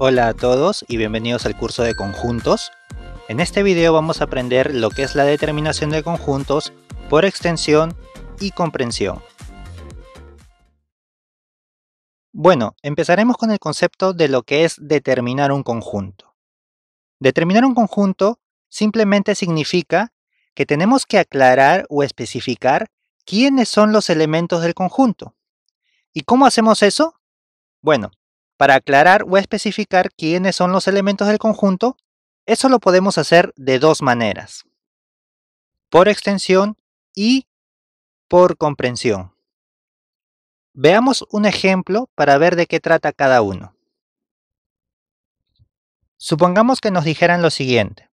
Hola a todos y bienvenidos al curso de conjuntos. En este video vamos a aprender lo que es la determinación de conjuntos por extensión y comprensión. Bueno, empezaremos con el concepto de lo que es determinar un conjunto. Determinar un conjunto simplemente significa que tenemos que aclarar o especificar quiénes son los elementos del conjunto. ¿Y cómo hacemos eso? Bueno, para aclarar o especificar quiénes son los elementos del conjunto, eso lo podemos hacer de dos maneras. Por extensión y por comprensión. Veamos un ejemplo para ver de qué trata cada uno. Supongamos que nos dijeran lo siguiente.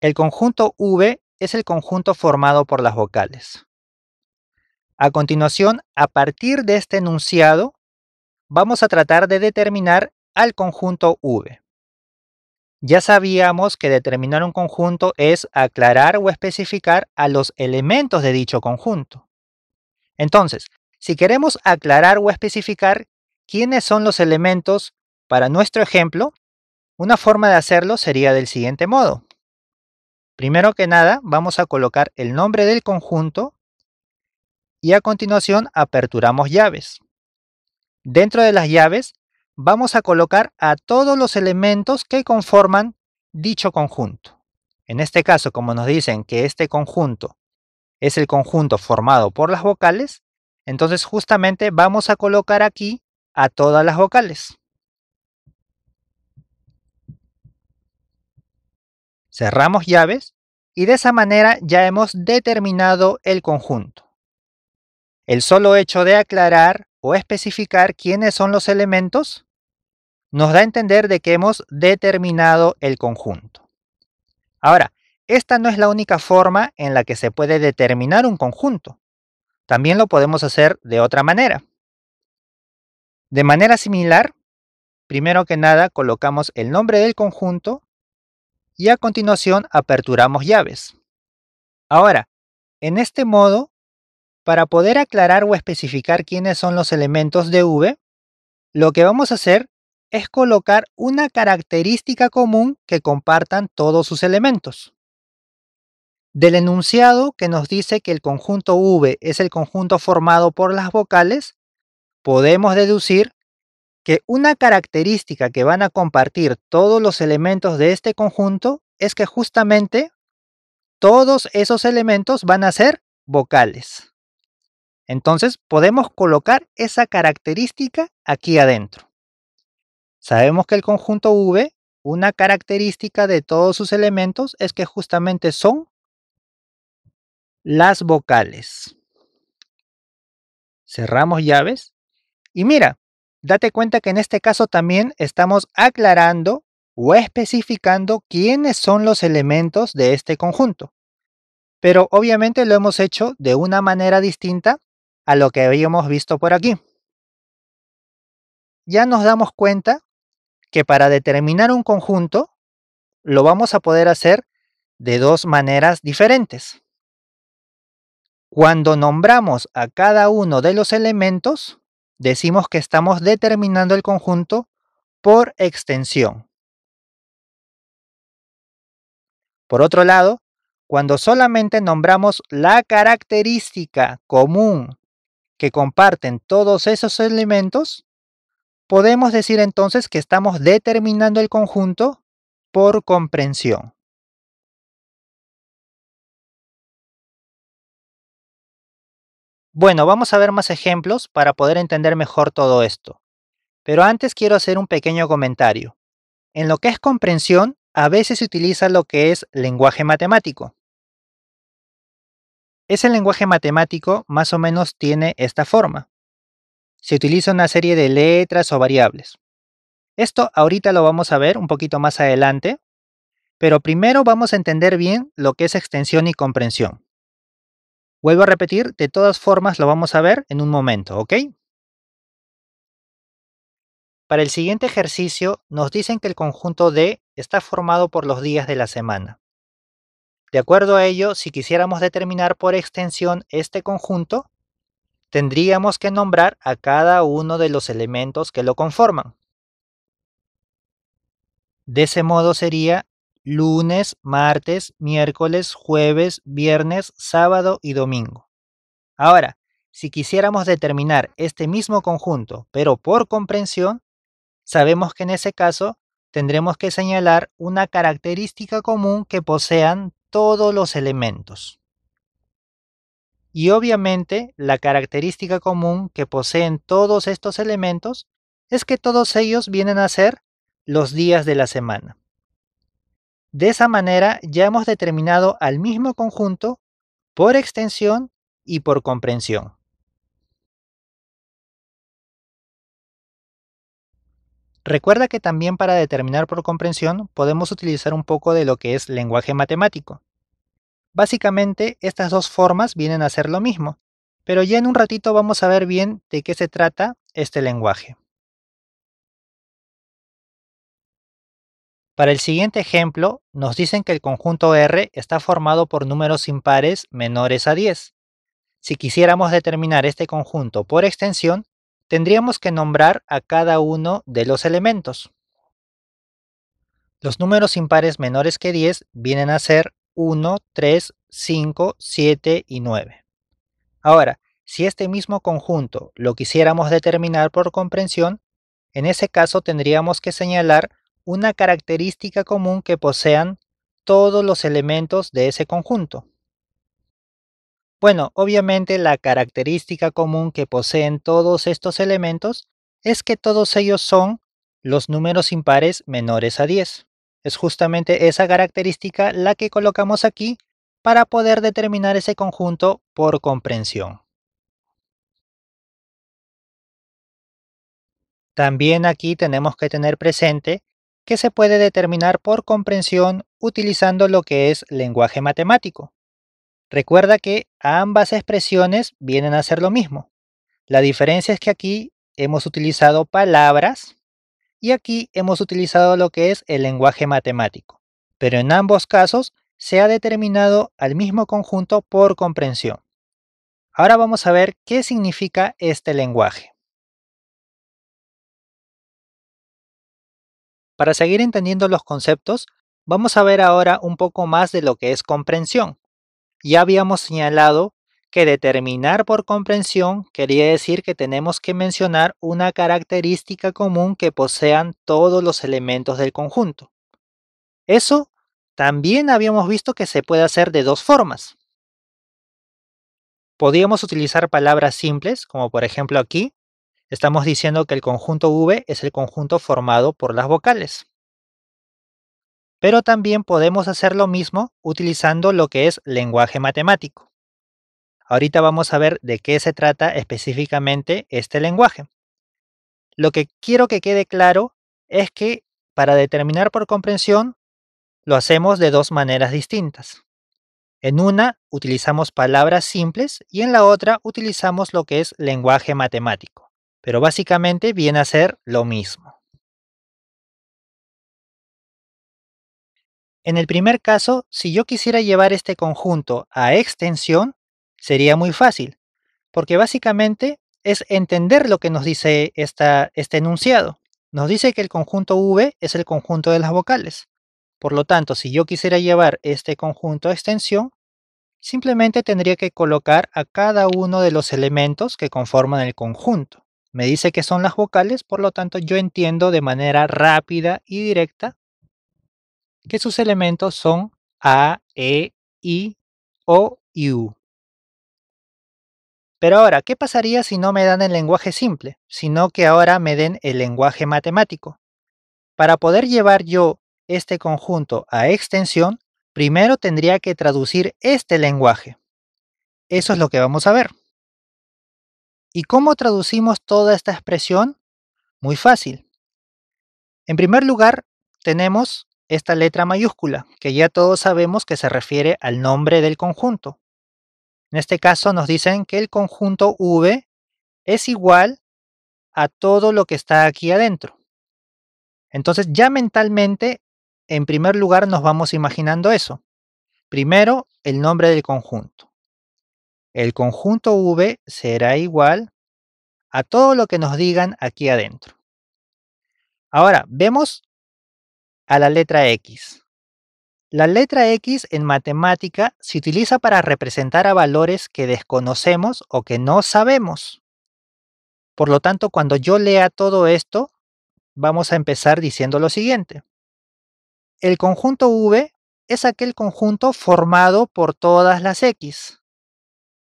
El conjunto V es el conjunto formado por las vocales. A continuación, a partir de este enunciado, vamos a tratar de determinar al conjunto V. Ya sabíamos que determinar un conjunto es aclarar o especificar a los elementos de dicho conjunto. Entonces, si queremos aclarar o especificar quiénes son los elementos para nuestro ejemplo, una forma de hacerlo sería del siguiente modo. Primero que nada, vamos a colocar el nombre del conjunto y a continuación aperturamos llaves. Dentro de las llaves vamos a colocar a todos los elementos que conforman dicho conjunto. En este caso, como nos dicen que este conjunto es el conjunto formado por las vocales, entonces justamente vamos a colocar aquí a todas las vocales. Cerramos llaves y de esa manera ya hemos determinado el conjunto. El solo hecho de aclarar o especificar quiénes son los elementos, nos da a entender de que hemos determinado el conjunto. Ahora, esta no es la única forma en la que se puede determinar un conjunto. También lo podemos hacer de otra manera. De manera similar, primero que nada colocamos el nombre del conjunto y a continuación aperturamos llaves. Ahora, en este modo para poder aclarar o especificar quiénes son los elementos de V, lo que vamos a hacer es colocar una característica común que compartan todos sus elementos. Del enunciado que nos dice que el conjunto V es el conjunto formado por las vocales, podemos deducir que una característica que van a compartir todos los elementos de este conjunto es que justamente todos esos elementos van a ser vocales. Entonces podemos colocar esa característica aquí adentro. Sabemos que el conjunto V, una característica de todos sus elementos es que justamente son las vocales. Cerramos llaves. Y mira, date cuenta que en este caso también estamos aclarando o especificando quiénes son los elementos de este conjunto. Pero obviamente lo hemos hecho de una manera distinta a lo que habíamos visto por aquí. Ya nos damos cuenta que para determinar un conjunto lo vamos a poder hacer de dos maneras diferentes. Cuando nombramos a cada uno de los elementos, decimos que estamos determinando el conjunto por extensión. Por otro lado, cuando solamente nombramos la característica común que comparten todos esos elementos, podemos decir entonces que estamos determinando el conjunto por comprensión. Bueno, vamos a ver más ejemplos para poder entender mejor todo esto. Pero antes quiero hacer un pequeño comentario. En lo que es comprensión, a veces se utiliza lo que es lenguaje matemático. Ese lenguaje matemático más o menos tiene esta forma. Se utiliza una serie de letras o variables. Esto ahorita lo vamos a ver un poquito más adelante, pero primero vamos a entender bien lo que es extensión y comprensión. Vuelvo a repetir, de todas formas lo vamos a ver en un momento, ¿ok? Para el siguiente ejercicio nos dicen que el conjunto D está formado por los días de la semana. De acuerdo a ello, si quisiéramos determinar por extensión este conjunto, tendríamos que nombrar a cada uno de los elementos que lo conforman. De ese modo sería lunes, martes, miércoles, jueves, viernes, sábado y domingo. Ahora, si quisiéramos determinar este mismo conjunto, pero por comprensión, sabemos que en ese caso tendremos que señalar una característica común que posean todos los elementos. Y obviamente la característica común que poseen todos estos elementos es que todos ellos vienen a ser los días de la semana. De esa manera ya hemos determinado al mismo conjunto por extensión y por comprensión. Recuerda que también para determinar por comprensión podemos utilizar un poco de lo que es lenguaje matemático. Básicamente estas dos formas vienen a ser lo mismo, pero ya en un ratito vamos a ver bien de qué se trata este lenguaje. Para el siguiente ejemplo, nos dicen que el conjunto R está formado por números impares menores a 10. Si quisiéramos determinar este conjunto por extensión, tendríamos que nombrar a cada uno de los elementos. Los números impares menores que 10 vienen a ser 1, 3, 5, 7 y 9. Ahora, si este mismo conjunto lo quisiéramos determinar por comprensión, en ese caso tendríamos que señalar una característica común que posean todos los elementos de ese conjunto. Bueno, obviamente la característica común que poseen todos estos elementos es que todos ellos son los números impares menores a 10. Es justamente esa característica la que colocamos aquí para poder determinar ese conjunto por comprensión. También aquí tenemos que tener presente que se puede determinar por comprensión utilizando lo que es lenguaje matemático. Recuerda que ambas expresiones vienen a ser lo mismo. La diferencia es que aquí hemos utilizado palabras y aquí hemos utilizado lo que es el lenguaje matemático, pero en ambos casos se ha determinado al mismo conjunto por comprensión. Ahora vamos a ver qué significa este lenguaje. Para seguir entendiendo los conceptos, vamos a ver ahora un poco más de lo que es comprensión. Ya habíamos señalado que determinar por comprensión quería decir que tenemos que mencionar una característica común que posean todos los elementos del conjunto. Eso también habíamos visto que se puede hacer de dos formas. Podíamos utilizar palabras simples, como por ejemplo aquí, estamos diciendo que el conjunto V es el conjunto formado por las vocales. Pero también podemos hacer lo mismo utilizando lo que es lenguaje matemático. Ahorita vamos a ver de qué se trata específicamente este lenguaje. Lo que quiero que quede claro es que para determinar por comprensión lo hacemos de dos maneras distintas. En una utilizamos palabras simples y en la otra utilizamos lo que es lenguaje matemático, pero básicamente viene a ser lo mismo. En el primer caso, si yo quisiera llevar este conjunto a extensión, sería muy fácil, porque básicamente es entender lo que nos dice este enunciado. Nos dice que el conjunto V es el conjunto de las vocales. Por lo tanto, si yo quisiera llevar este conjunto a extensión, simplemente tendría que colocar a cada uno de los elementos que conforman el conjunto. Me dice que son las vocales, por lo tanto yo entiendo de manera rápida y directa que sus elementos son A, E, I, O y U. Pero ahora, ¿qué pasaría si no me dan el lenguaje simple, sino que ahora me den el lenguaje matemático? Para poder llevar yo este conjunto a extensión, primero tendría que traducir este lenguaje. Eso es lo que vamos a ver. ¿Y cómo traducimos toda esta expresión? Muy fácil. En primer lugar, tenemos esta letra mayúscula, que ya todos sabemos que se refiere al nombre del conjunto. En este caso nos dicen que el conjunto V es igual a todo lo que está aquí adentro. Entonces ya mentalmente, en primer lugar, nos vamos imaginando eso. Primero, el nombre del conjunto. El conjunto V será igual a todo lo que nos digan aquí adentro. Ahora, vemos a la letra X. La letra X en matemática se utiliza para representar a valores que desconocemos o que no sabemos. Por lo tanto, cuando yo lea todo esto, vamos a empezar diciendo lo siguiente. El conjunto V es aquel conjunto formado por todas las X.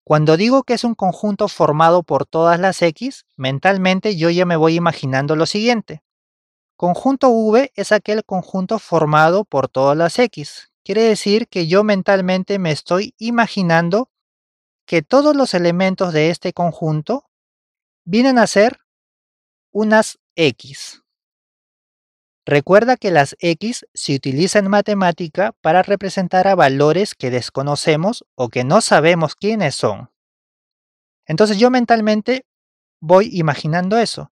Cuando digo que es un conjunto formado por todas las X, mentalmente yo ya me voy imaginando lo siguiente. Conjunto V es aquel conjunto formado por todas las X. Quiere decir que yo mentalmente me estoy imaginando que todos los elementos de este conjunto vienen a ser unas X. Recuerda que las X se utilizan en matemática para representar a valores que desconocemos o que no sabemos quiénes son. Entonces yo mentalmente voy imaginando eso.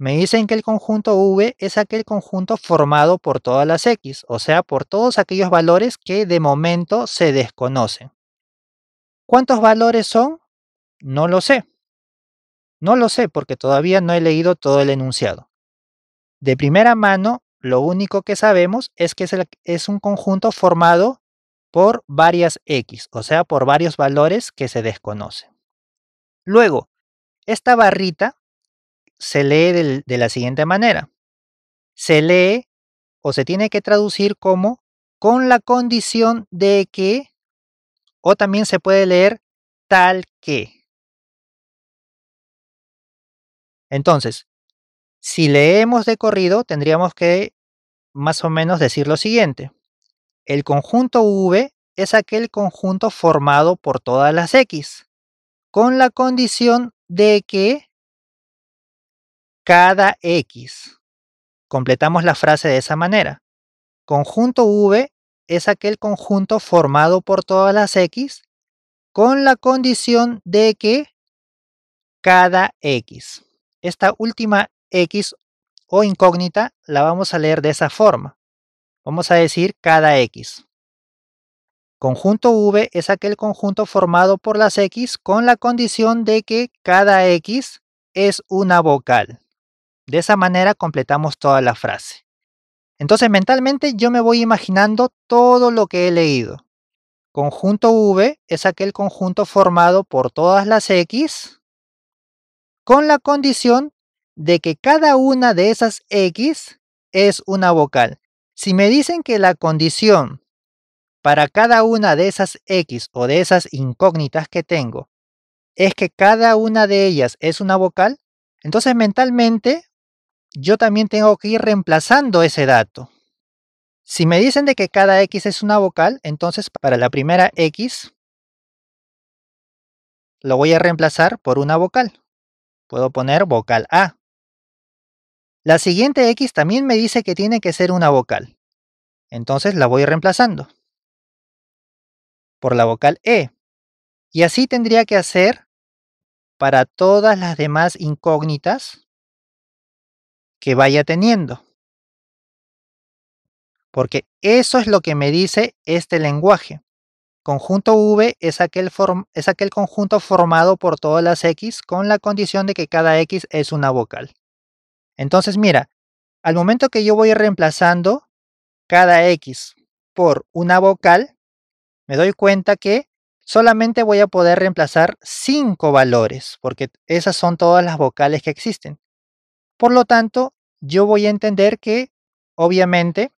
Me dicen que el conjunto V es aquel conjunto formado por todas las X, o sea, por todos aquellos valores que de momento se desconocen. ¿Cuántos valores son? No lo sé. No lo sé porque todavía no he leído todo el enunciado. De primera mano, lo único que sabemos es que es, es un conjunto formado por varias X, o sea, por varios valores que se desconocen. Luego, esta barrita se lee de la siguiente manera. Se lee o se tiene que traducir como con la condición de que, o también se puede leer tal que. Entonces, si leemos de corrido, tendríamos que más o menos decir lo siguiente. El conjunto V es aquel conjunto formado por todas las X, con la condición de que cada X. Completamos la frase de esa manera. Conjunto V es aquel conjunto formado por todas las X con la condición de que cada X. Esta última X o incógnita la vamos a leer de esa forma. Vamos a decir cada X. Conjunto V es aquel conjunto formado por las X con la condición de que cada X es una vocal. De esa manera completamos toda la frase. Entonces mentalmente yo me voy imaginando todo lo que he leído. Conjunto V es aquel conjunto formado por todas las X con la condición de que cada una de esas X es una vocal. Si me dicen que la condición para cada una de esas X o de esas incógnitas que tengo es que cada una de ellas es una vocal, entonces mentalmente yo también tengo que ir reemplazando ese dato. Si me dicen de que cada X es una vocal, entonces para la primera X lo voy a reemplazar por una vocal. Puedo poner vocal A. La siguiente X también me dice que tiene que ser una vocal. Entonces la voy reemplazando por la vocal E. Y así tendría que hacer para todas las demás incógnitas que vaya teniendo. Porque eso es lo que me dice este lenguaje. Conjunto V es aquel, aquel conjunto formado por todas las X con la condición de que cada X es una vocal. Entonces, mira, al momento que yo voy reemplazando cada X por una vocal, me doy cuenta que solamente voy a poder reemplazar 5 valores, porque esas son todas las vocales que existen. Por lo tanto, yo voy a entender que, obviamente,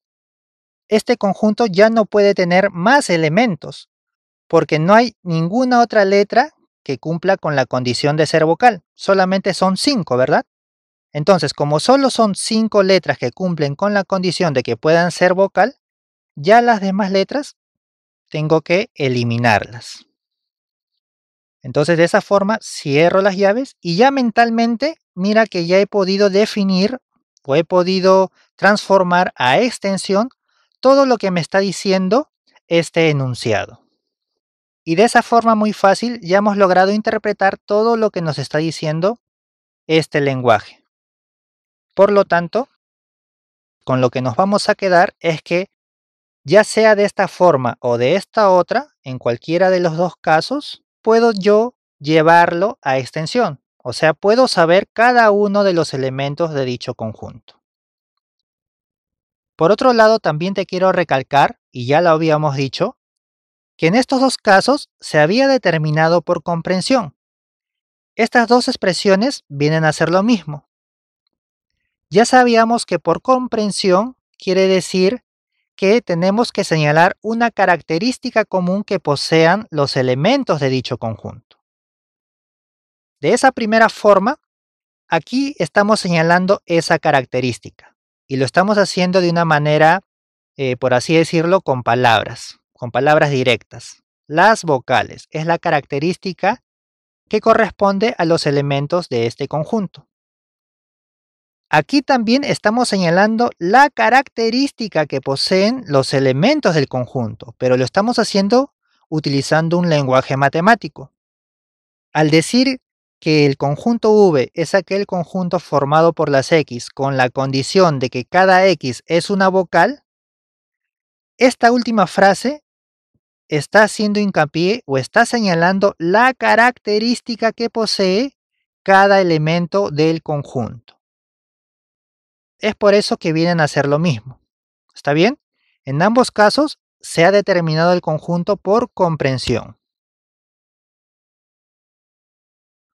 este conjunto ya no puede tener más elementos, porque no hay ninguna otra letra que cumpla con la condición de ser vocal. Solamente son cinco, ¿verdad? Entonces, como solo son cinco letras que cumplen con la condición de que puedan ser vocal, ya las demás letras tengo que eliminarlas. Entonces de esa forma cierro las llaves y ya mentalmente mira que ya he podido definir o he podido transformar a extensión todo lo que me está diciendo este enunciado. Y de esa forma muy fácil ya hemos logrado interpretar todo lo que nos está diciendo este lenguaje. Por lo tanto, con lo que nos vamos a quedar es que ya sea de esta forma o de esta otra, en cualquiera de los dos casos, puedo yo llevarlo a extensión, o sea, puedo saber cada uno de los elementos de dicho conjunto. Por otro lado, también te quiero recalcar, y ya lo habíamos dicho, que en estos dos casos se había determinado por comprensión. Estas dos expresiones vienen a ser lo mismo. Ya sabíamos que por comprensión quiere decir que tenemos que señalar una característica común que posean los elementos de dicho conjunto. De esa primera forma, aquí estamos señalando esa característica y lo estamos haciendo de una manera, eh, por así decirlo, con palabras, con palabras directas. Las vocales es la característica que corresponde a los elementos de este conjunto. Aquí también estamos señalando la característica que poseen los elementos del conjunto, pero lo estamos haciendo utilizando un lenguaje matemático. Al decir que el conjunto V es aquel conjunto formado por las X con la condición de que cada X es una vocal, esta última frase está haciendo hincapié o está señalando la característica que posee cada elemento del conjunto. Es por eso que vienen a hacer lo mismo. ¿Está bien? En ambos casos se ha determinado el conjunto por comprensión.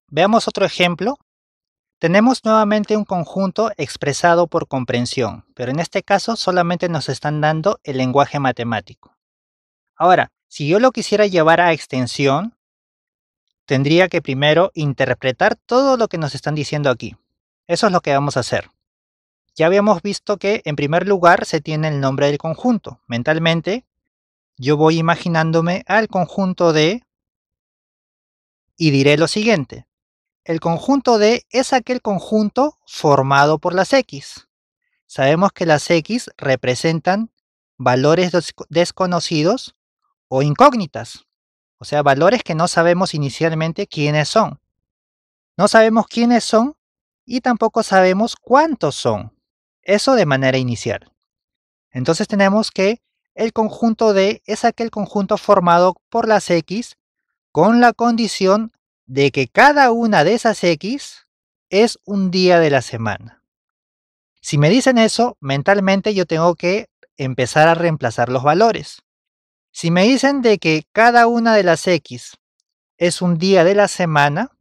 Veamos otro ejemplo. Tenemos nuevamente un conjunto expresado por comprensión, pero en este caso solamente nos están dando el lenguaje matemático. Ahora, si yo lo quisiera llevar a extensión, tendría que primero interpretar todo lo que nos están diciendo aquí. Eso es lo que vamos a hacer ya habíamos visto que en primer lugar se tiene el nombre del conjunto. Mentalmente yo voy imaginándome al conjunto de y diré lo siguiente. El conjunto de es aquel conjunto formado por las X. Sabemos que las X representan valores desconocidos o incógnitas, o sea, valores que no sabemos inicialmente quiénes son. No sabemos quiénes son y tampoco sabemos cuántos son. Eso de manera inicial. Entonces tenemos que el conjunto D es aquel conjunto formado por las X con la condición de que cada una de esas X es un día de la semana. Si me dicen eso, mentalmente yo tengo que empezar a reemplazar los valores. Si me dicen de que cada una de las X es un día de la semana,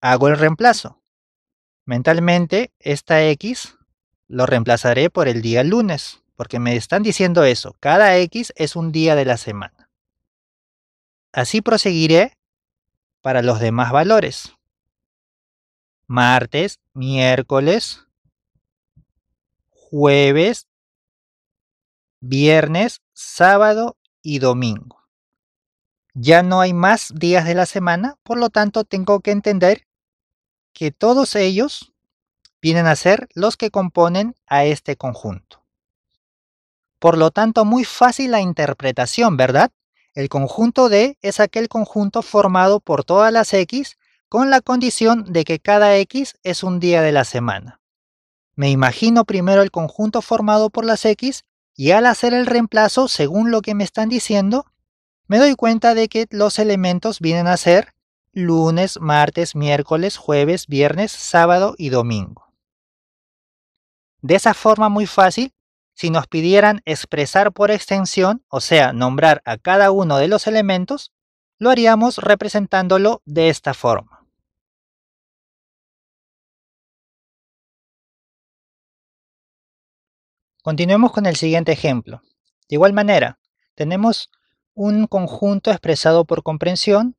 hago el reemplazo. Mentalmente, esta X lo reemplazaré por el día lunes, porque me están diciendo eso. Cada X es un día de la semana. Así proseguiré para los demás valores. Martes, miércoles, jueves, viernes, sábado y domingo. Ya no hay más días de la semana, por lo tanto tengo que entender que todos ellos vienen a ser los que componen a este conjunto. Por lo tanto, muy fácil la interpretación, ¿verdad? El conjunto D es aquel conjunto formado por todas las X con la condición de que cada X es un día de la semana. Me imagino primero el conjunto formado por las X y al hacer el reemplazo según lo que me están diciendo, me doy cuenta de que los elementos vienen a ser lunes, martes, miércoles, jueves, viernes, sábado y domingo. De esa forma muy fácil, si nos pidieran expresar por extensión, o sea, nombrar a cada uno de los elementos, lo haríamos representándolo de esta forma. Continuemos con el siguiente ejemplo. De igual manera, tenemos un conjunto expresado por comprensión.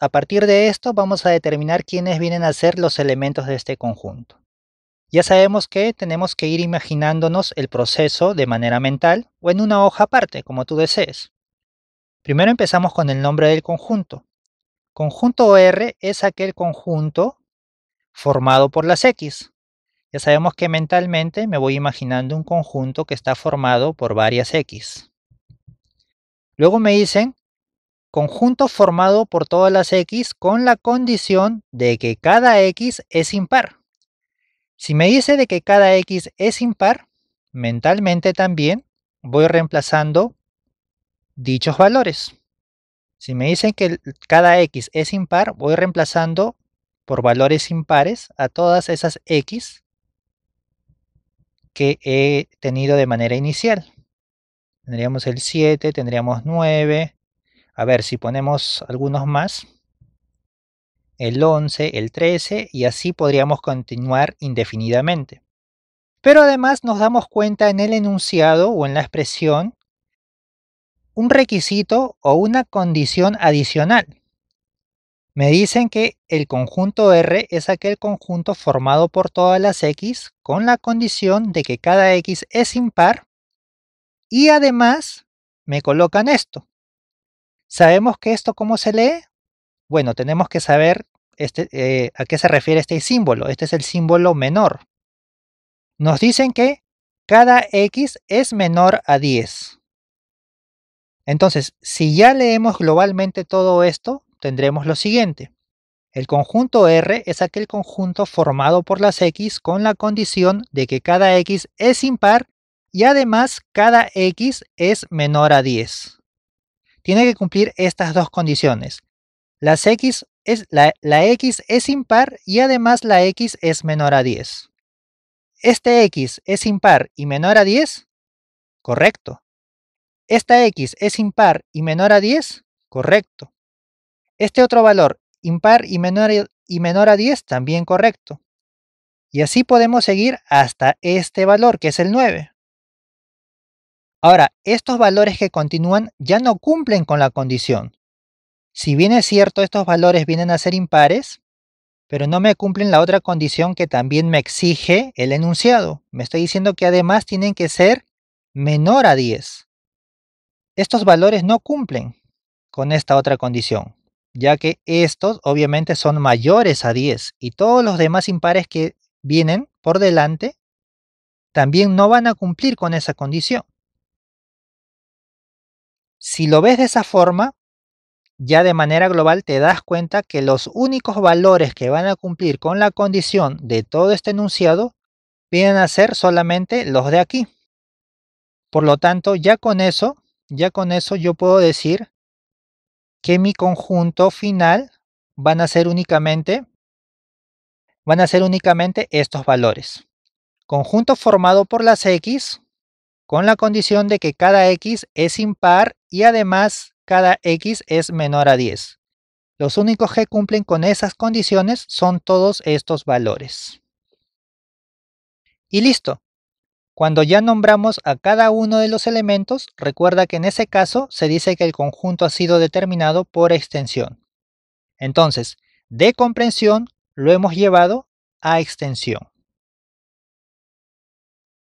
A partir de esto vamos a determinar quiénes vienen a ser los elementos de este conjunto. Ya sabemos que tenemos que ir imaginándonos el proceso de manera mental o en una hoja aparte, como tú desees. Primero empezamos con el nombre del conjunto. Conjunto R es aquel conjunto formado por las X. Ya sabemos que mentalmente me voy imaginando un conjunto que está formado por varias X. Luego me dicen conjunto formado por todas las X con la condición de que cada X es impar. Si me dice de que cada x es impar, mentalmente también voy reemplazando dichos valores. Si me dicen que cada x es impar, voy reemplazando por valores impares a todas esas x que he tenido de manera inicial. Tendríamos el 7, tendríamos 9. A ver, si ponemos algunos más, el 11, el 13 y así podríamos continuar indefinidamente. Pero además nos damos cuenta en el enunciado o en la expresión un requisito o una condición adicional. Me dicen que el conjunto R es aquel conjunto formado por todas las X con la condición de que cada X es impar y además me colocan esto. ¿Sabemos que esto cómo se lee? Bueno, tenemos que saber este, eh, a qué se refiere este símbolo. Este es el símbolo menor. Nos dicen que cada x es menor a 10. Entonces, si ya leemos globalmente todo esto, tendremos lo siguiente. El conjunto R es aquel conjunto formado por las X con la condición de que cada X es impar y además cada X es menor a 10. Tiene que cumplir estas dos condiciones la, x es impar y además la x es menor a 10. ¿Este x es impar y menor a 10? Correcto. ¿Esta x es impar y menor a 10? Correcto. Este otro valor, impar y menor, y menor a 10, también correcto. Y así podemos seguir hasta este valor, que es el 9. Ahora, estos valores que continúan ya no cumplen con la condición. Si bien es cierto, estos valores vienen a ser impares, pero no me cumplen la otra condición que también me exige el enunciado. Me estoy diciendo que además tienen que ser menor a 10. Estos valores no cumplen con esta otra condición, ya que estos obviamente son mayores a 10 y todos los demás impares que vienen por delante también no van a cumplir con esa condición. Si lo ves de esa forma, ya de manera global te das cuenta que los únicos valores que van a cumplir con la condición de todo este enunciado vienen a ser solamente los de aquí. Por lo tanto, ya con eso, ya con eso yo puedo decir que mi conjunto final van a ser únicamente van a ser únicamente estos valores. Conjunto formado por las x con la condición de que cada x es impar y además cada x es menor a 10. Los únicos que cumplen con esas condiciones son todos estos valores. Y listo. Cuando ya nombramos a cada uno de los elementos, recuerda que en ese caso se dice que el conjunto ha sido determinado por extensión. Entonces, de comprensión lo hemos llevado a extensión.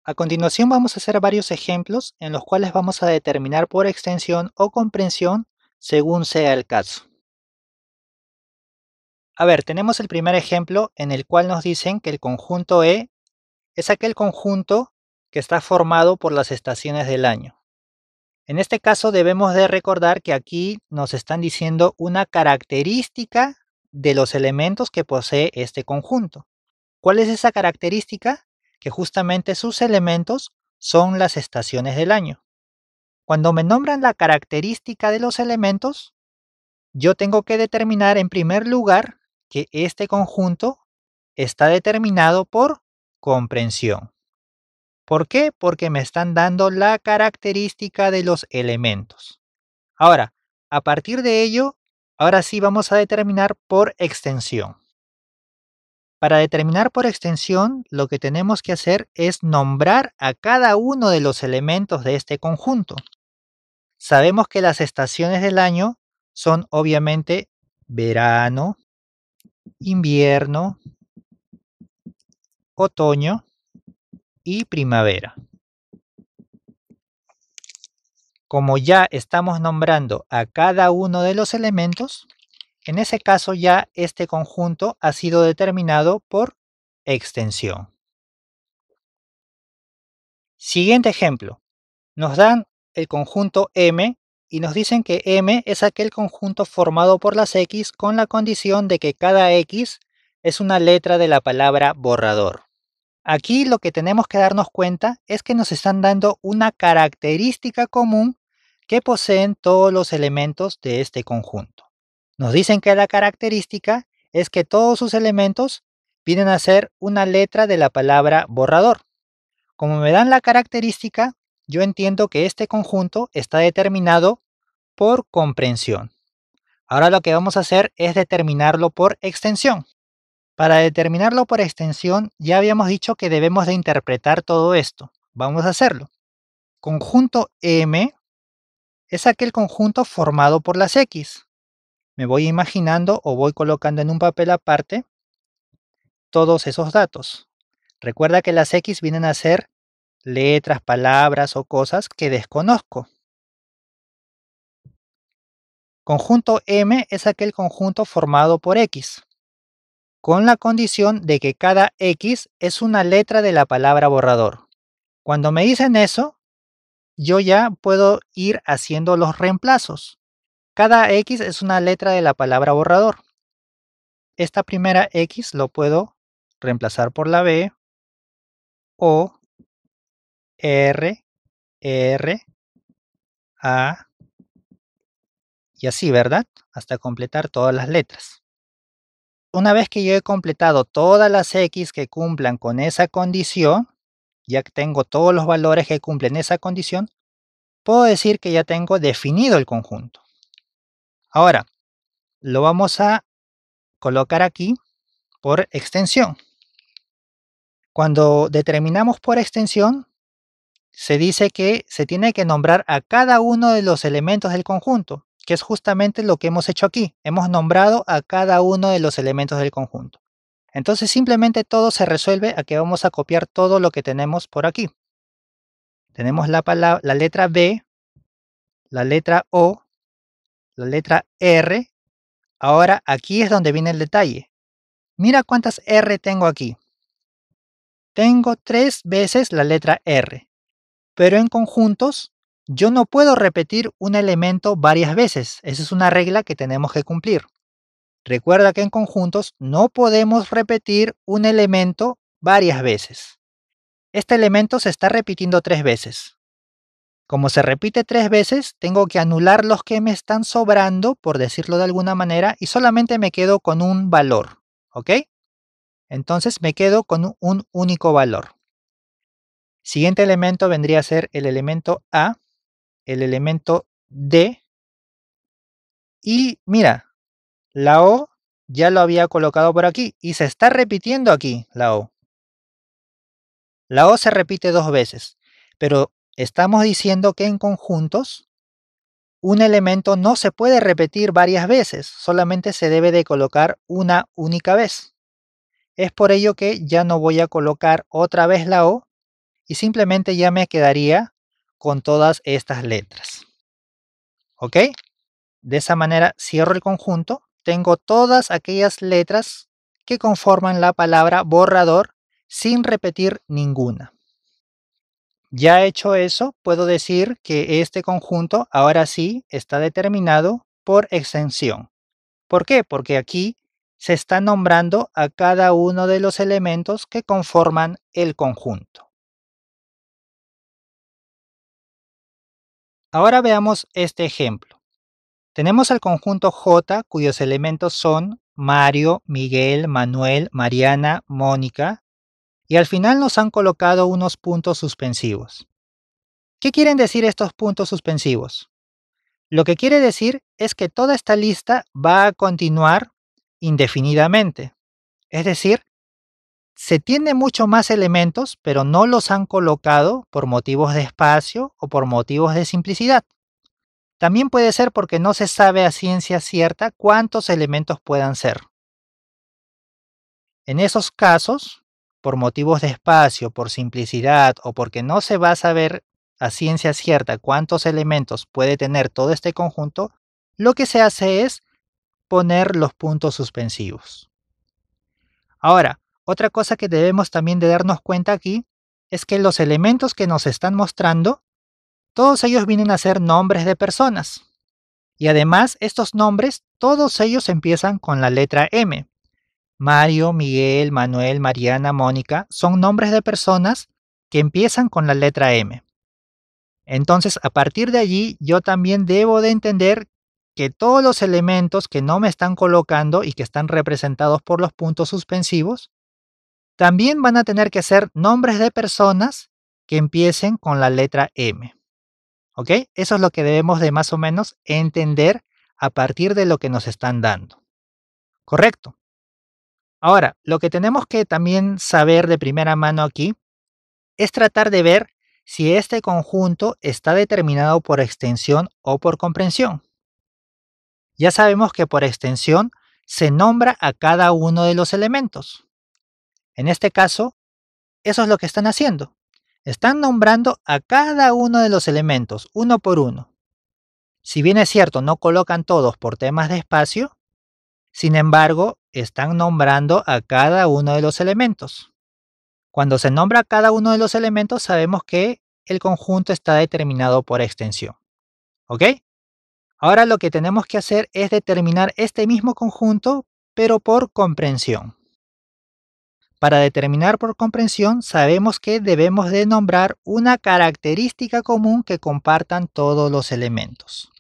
A continuación vamos a hacer varios ejemplos en los cuales vamos a determinar por extensión o comprensión según sea el caso. A ver, tenemos el primer ejemplo en el cual nos dicen que el conjunto E es aquel conjunto que está formado por las estaciones del año. En este caso debemos de recordar que aquí nos están diciendo una característica de los elementos que posee este conjunto. ¿Cuál es esa característica? que justamente sus elementos son las estaciones del año. Cuando me nombran la característica de los elementos, yo tengo que determinar en primer lugar que este conjunto está determinado por comprensión. ¿Por qué? Porque me están dando la característica de los elementos. Ahora, a partir de ello, ahora sí vamos a determinar por extensión. Para determinar por extensión, lo que tenemos que hacer es nombrar a cada uno de los elementos de este conjunto. Sabemos que las estaciones del año son obviamente verano, invierno, otoño y primavera. Como ya estamos nombrando a cada uno de los elementos, en ese caso ya este conjunto ha sido determinado por extensión. Siguiente ejemplo. Nos dan el conjunto M y nos dicen que M es aquel conjunto formado por las X con la condición de que cada X es una letra de la palabra borrador. Aquí lo que tenemos que darnos cuenta es que nos están dando una característica común que poseen todos los elementos de este conjunto. Nos dicen que la característica es que todos sus elementos vienen a ser una letra de la palabra borrador. Como me dan la característica, yo entiendo que este conjunto está determinado por comprensión. Ahora lo que vamos a hacer es determinarlo por extensión. Para determinarlo por extensión ya habíamos dicho que debemos de interpretar todo esto. Vamos a hacerlo. Conjunto M es aquel conjunto formado por las X me voy imaginando o voy colocando en un papel aparte todos esos datos. Recuerda que las X vienen a ser letras, palabras o cosas que desconozco. Conjunto M es aquel conjunto formado por X, con la condición de que cada X es una letra de la palabra borrador. Cuando me dicen eso, yo ya puedo ir haciendo los reemplazos. Cada X es una letra de la palabra borrador. Esta primera X lo puedo reemplazar por la B o R, R, A y así, ¿verdad? Hasta completar todas las letras. Una vez que yo he completado todas las X que cumplan con esa condición, ya que tengo todos los valores que cumplen esa condición, puedo decir que ya tengo definido el conjunto. Ahora, lo vamos a colocar aquí por extensión. Cuando determinamos por extensión, se dice que se tiene que nombrar a cada uno de los elementos del conjunto, que es justamente lo que hemos hecho aquí. Hemos nombrado a cada uno de los elementos del conjunto. Entonces simplemente todo se resuelve a que vamos a copiar todo lo que tenemos por aquí. Tenemos la, la letra B, la letra O, la letra R. Ahora aquí es donde viene el detalle. Mira cuántas R tengo aquí. Tengo tres veces la letra R, pero en conjuntos yo no puedo repetir un elemento varias veces. Esa es una regla que tenemos que cumplir. Recuerda que en conjuntos no podemos repetir un elemento varias veces. Este elemento se está repitiendo tres veces. Como se repite tres veces, tengo que anular los que me están sobrando, por decirlo de alguna manera, y solamente me quedo con un valor, ¿ok? Entonces me quedo con un único valor. Siguiente elemento vendría a ser el elemento A, el elemento D. Y mira, la O ya lo había colocado por aquí y se está repitiendo aquí la O. La O se repite dos veces, pero Estamos diciendo que en conjuntos un elemento no se puede repetir varias veces, solamente se debe de colocar una única vez. Es por ello que ya no voy a colocar otra vez la O y simplemente ya me quedaría con todas estas letras. ¿Ok? De esa manera cierro el conjunto. Tengo todas aquellas letras que conforman la palabra borrador sin repetir ninguna. Ya hecho eso, puedo decir que este conjunto ahora sí está determinado por extensión. ¿Por qué? Porque aquí se está nombrando a cada uno de los elementos que conforman el conjunto. Ahora veamos este ejemplo. Tenemos el conjunto J cuyos elementos son Mario, Miguel, Manuel, Mariana, Mónica, y al final nos han colocado unos puntos suspensivos. ¿Qué quieren decir estos puntos suspensivos? Lo que quiere decir es que toda esta lista va a continuar indefinidamente. Es decir, se tiene mucho más elementos, pero no los han colocado por motivos de espacio o por motivos de simplicidad. También puede ser porque no se sabe a ciencia cierta cuántos elementos puedan ser. En esos casos, por motivos de espacio, por simplicidad o porque no se va a saber a ciencia cierta cuántos elementos puede tener todo este conjunto, lo que se hace es poner los puntos suspensivos. Ahora, otra cosa que debemos también de darnos cuenta aquí es que los elementos que nos están mostrando, todos ellos vienen a ser nombres de personas. Y además, estos nombres, todos ellos empiezan con la letra M. Mario, Miguel, Manuel, Mariana, Mónica, son nombres de personas que empiezan con la letra M. Entonces, a partir de allí, yo también debo de entender que todos los elementos que no me están colocando y que están representados por los puntos suspensivos, también van a tener que ser nombres de personas que empiecen con la letra M. ¿Ok? Eso es lo que debemos de más o menos entender a partir de lo que nos están dando. Correcto. Ahora, lo que tenemos que también saber de primera mano aquí es tratar de ver si este conjunto está determinado por extensión o por comprensión. Ya sabemos que por extensión se nombra a cada uno de los elementos. En este caso, eso es lo que están haciendo. Están nombrando a cada uno de los elementos, uno por uno. Si bien es cierto, no colocan todos por temas de espacio, sin embargo, están nombrando a cada uno de los elementos. Cuando se nombra a cada uno de los elementos, sabemos que el conjunto está determinado por extensión. ¿Ok? Ahora lo que tenemos que hacer es determinar este mismo conjunto, pero por comprensión. Para determinar por comprensión, sabemos que debemos de nombrar una característica común que compartan todos los elementos.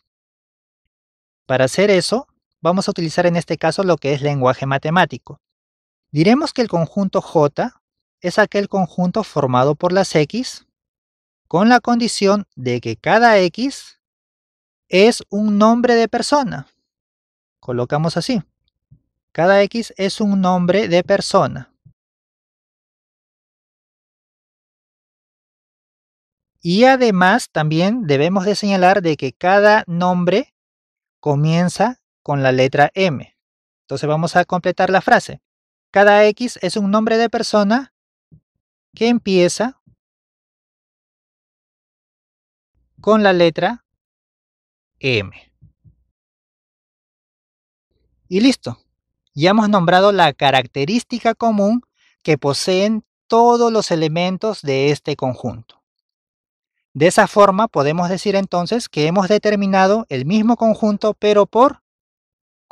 Para hacer eso, vamos a utilizar en este caso lo que es lenguaje matemático. Diremos que el conjunto J es aquel conjunto formado por las X con la condición de que cada X es un nombre de persona. Colocamos así. Cada X es un nombre de persona. Y además también debemos de señalar de que cada nombre comienza con la letra M. Entonces vamos a completar la frase. Cada X es un nombre de persona que empieza con la letra M. Y listo. Ya hemos nombrado la característica común que poseen todos los elementos de este conjunto. De esa forma podemos decir entonces que hemos determinado el mismo conjunto pero por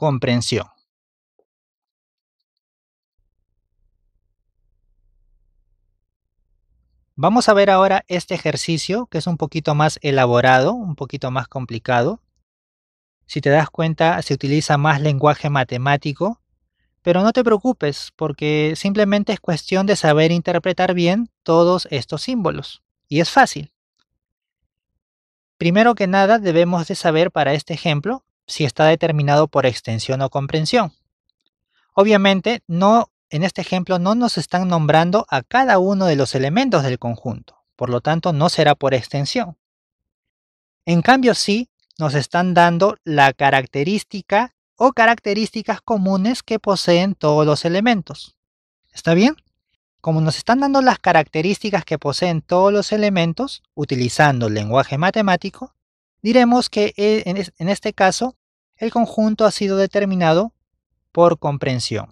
comprensión. Vamos a ver ahora este ejercicio que es un poquito más elaborado, un poquito más complicado. Si te das cuenta, se utiliza más lenguaje matemático, pero no te preocupes porque simplemente es cuestión de saber interpretar bien todos estos símbolos. Y es fácil. Primero que nada, debemos de saber para este ejemplo si está determinado por extensión o comprensión. Obviamente, no, en este ejemplo no nos están nombrando a cada uno de los elementos del conjunto, por lo tanto no será por extensión. En cambio, sí nos están dando la característica o características comunes que poseen todos los elementos. ¿Está bien? Como nos están dando las características que poseen todos los elementos, utilizando el lenguaje matemático, diremos que eh, en este caso el conjunto ha sido determinado por comprensión.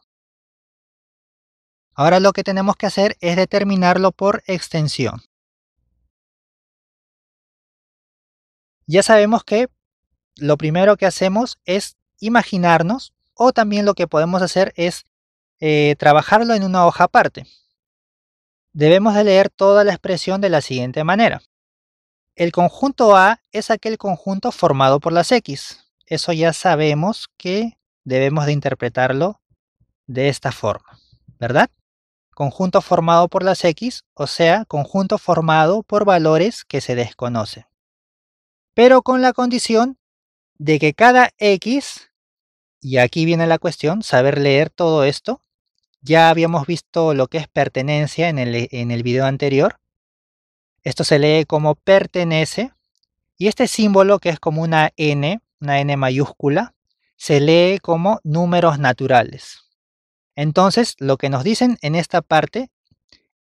Ahora lo que tenemos que hacer es determinarlo por extensión. Ya sabemos que lo primero que hacemos es imaginarnos o también lo que podemos hacer es eh, trabajarlo en una hoja aparte. Debemos de leer toda la expresión de la siguiente manera. El conjunto A es aquel conjunto formado por las X eso ya sabemos que debemos de interpretarlo de esta forma, ¿verdad? Conjunto formado por las X, o sea, conjunto formado por valores que se desconocen. Pero con la condición de que cada X, y aquí viene la cuestión, saber leer todo esto, ya habíamos visto lo que es pertenencia en el, en el video anterior, esto se lee como pertenece, y este símbolo que es como una N, una N mayúscula, se lee como números naturales. Entonces, lo que nos dicen en esta parte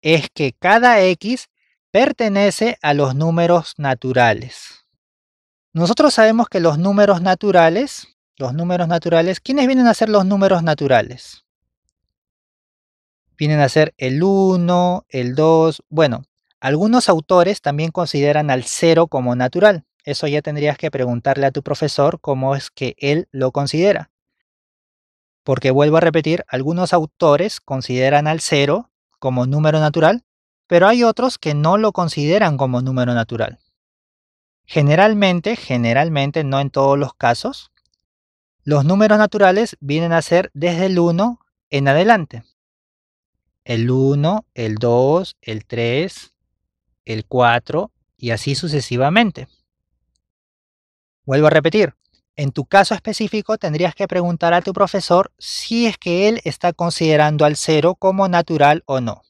es que cada X pertenece a los números naturales. Nosotros sabemos que los números naturales, los números naturales, ¿quiénes vienen a ser los números naturales? Vienen a ser el 1, el 2, bueno, algunos autores también consideran al 0 como natural. Eso ya tendrías que preguntarle a tu profesor cómo es que él lo considera. Porque vuelvo a repetir, algunos autores consideran al cero como número natural, pero hay otros que no lo consideran como número natural. Generalmente, generalmente, no en todos los casos, los números naturales vienen a ser desde el 1 en adelante. El 1, el 2, el 3, el 4 y así sucesivamente. Vuelvo a repetir, en tu caso específico tendrías que preguntar a tu profesor si es que él está considerando al cero como natural o no.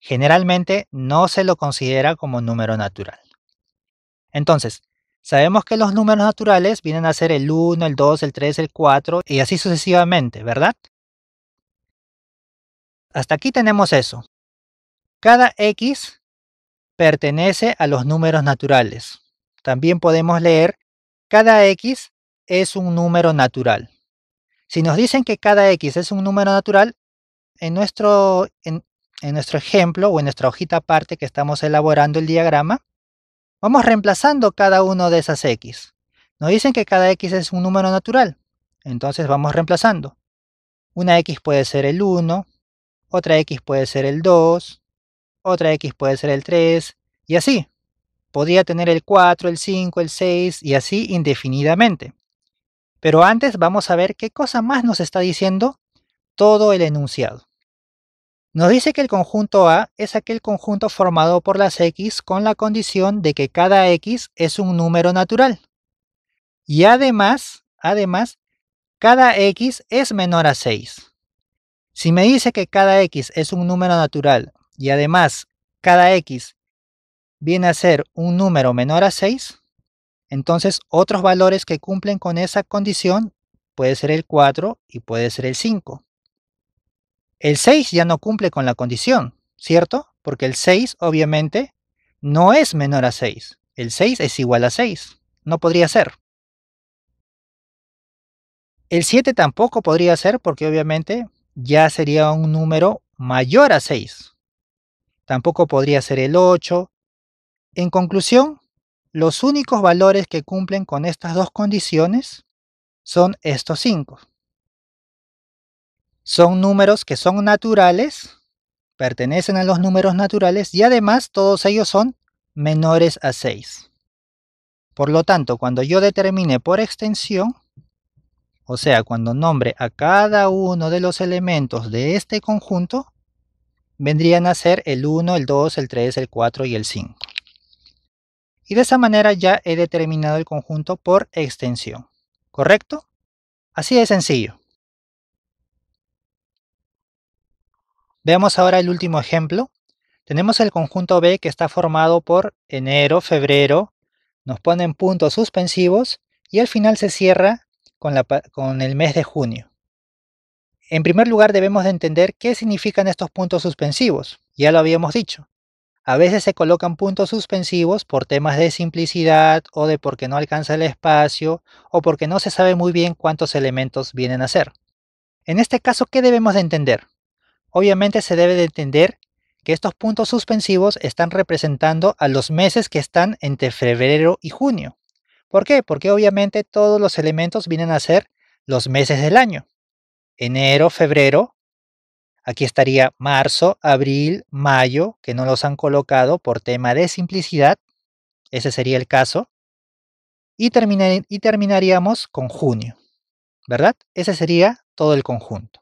Generalmente no se lo considera como número natural. Entonces, sabemos que los números naturales vienen a ser el 1, el 2, el 3, el 4 y así sucesivamente, ¿verdad? Hasta aquí tenemos eso. Cada x pertenece a los números naturales. También podemos leer cada x es un número natural. Si nos dicen que cada x es un número natural, en nuestro, en, nuestro ejemplo o en nuestra hojita aparte que estamos elaborando el diagrama, vamos reemplazando cada uno de esas x. Nos dicen que cada x es un número natural, entonces vamos reemplazando. Una x puede ser el 1, otra x puede ser el 2, otra x puede ser el 3, y así podía tener el 4, el 5, el 6 y así indefinidamente. Pero antes vamos a ver qué cosa más nos está diciendo todo el enunciado. Nos dice que el conjunto A es aquel conjunto formado por las X con la condición de que cada X es un número natural. Y además, además, cada X es menor a 6. Si me dice que cada X es un número natural y además cada X viene a ser un número menor a 6, entonces otros valores que cumplen con esa condición puede ser el 4 y puede ser el 5. El 6 ya no cumple con la condición, ¿cierto? Porque el 6 obviamente no es menor a 6. El 6 es igual a 6. No podría ser. El 7 tampoco podría ser porque obviamente ya sería un número mayor a 6. Tampoco podría ser el 8, en conclusión, los únicos valores que cumplen con estas dos condiciones son estos cinco. Son números que son naturales, pertenecen a los números naturales y además todos ellos son menores a 6. Por lo tanto, cuando yo determine por extensión, o sea, cuando nombre a cada uno de los elementos de este conjunto, vendrían a ser el 1, el 2, el 3, el 4 y el 5 y de esa manera ya he determinado el conjunto por extensión. ¿Correcto? Así de sencillo. Veamos ahora el último ejemplo. Tenemos el conjunto B que está formado por enero, febrero, nos ponen puntos suspensivos y al final se cierra con, con el mes de junio. En primer lugar debemos de entender qué significan estos puntos suspensivos, ya lo habíamos dicho. A veces se colocan puntos suspensivos por temas de simplicidad o de porque no alcanza el espacio o porque no se sabe muy bien cuántos elementos vienen a ser. En este caso, ¿qué debemos de entender? Obviamente se debe de entender que estos puntos suspensivos están representando a los meses que están entre febrero y junio. ¿Por qué? Porque obviamente todos los elementos vienen a ser los meses del año. Enero, febrero, Aquí estaría marzo, abril, mayo, que no los han colocado por tema de simplicidad. Ese sería el caso. Y, terminaríamos con junio, ¿verdad? Ese sería todo el conjunto.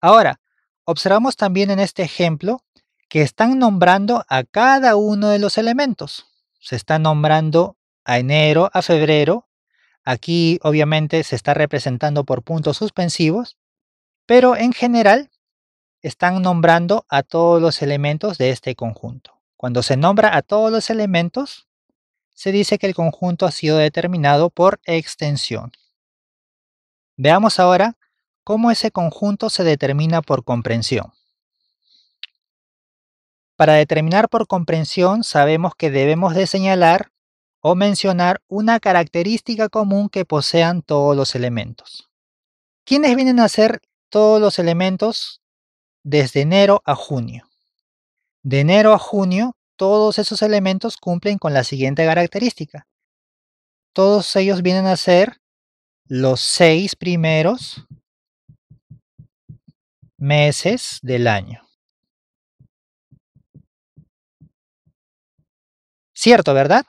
Ahora, observamos también en este ejemplo que están nombrando a cada uno de los elementos. Se está nombrando a enero, a febrero. Aquí obviamente se está representando por puntos suspensivos, pero en general están nombrando a todos los elementos de este conjunto. Cuando se nombra a todos los elementos, se dice que el conjunto ha sido determinado por extensión. Veamos ahora cómo ese conjunto se determina por comprensión. Para determinar por comprensión sabemos que debemos de señalar o mencionar una característica común que posean todos los elementos. ¿Quiénes vienen a ser todos los elementos desde enero a junio. De enero a junio, todos esos elementos cumplen con la siguiente característica. Todos ellos vienen a ser los seis primeros meses del año. Cierto, ¿verdad?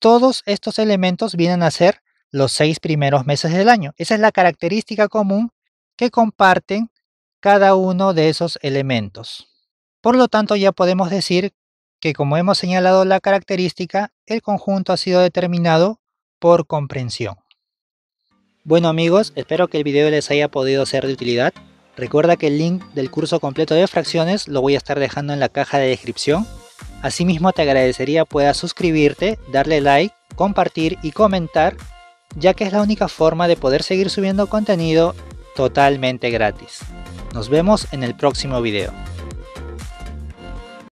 Todos estos elementos vienen a ser los seis primeros meses del año. Esa es la característica común que comparten cada uno de esos elementos. Por lo tanto, ya podemos decir que como hemos señalado la característica, el conjunto ha sido determinado por comprensión. Bueno amigos, espero que el video les haya podido ser de utilidad. Recuerda que el link del curso completo de fracciones lo voy a estar dejando en la caja de descripción. Asimismo te agradecería puedas suscribirte, darle like, compartir y comentar, ya que es la única forma de poder seguir subiendo contenido totalmente gratis. Nos vemos en el próximo video.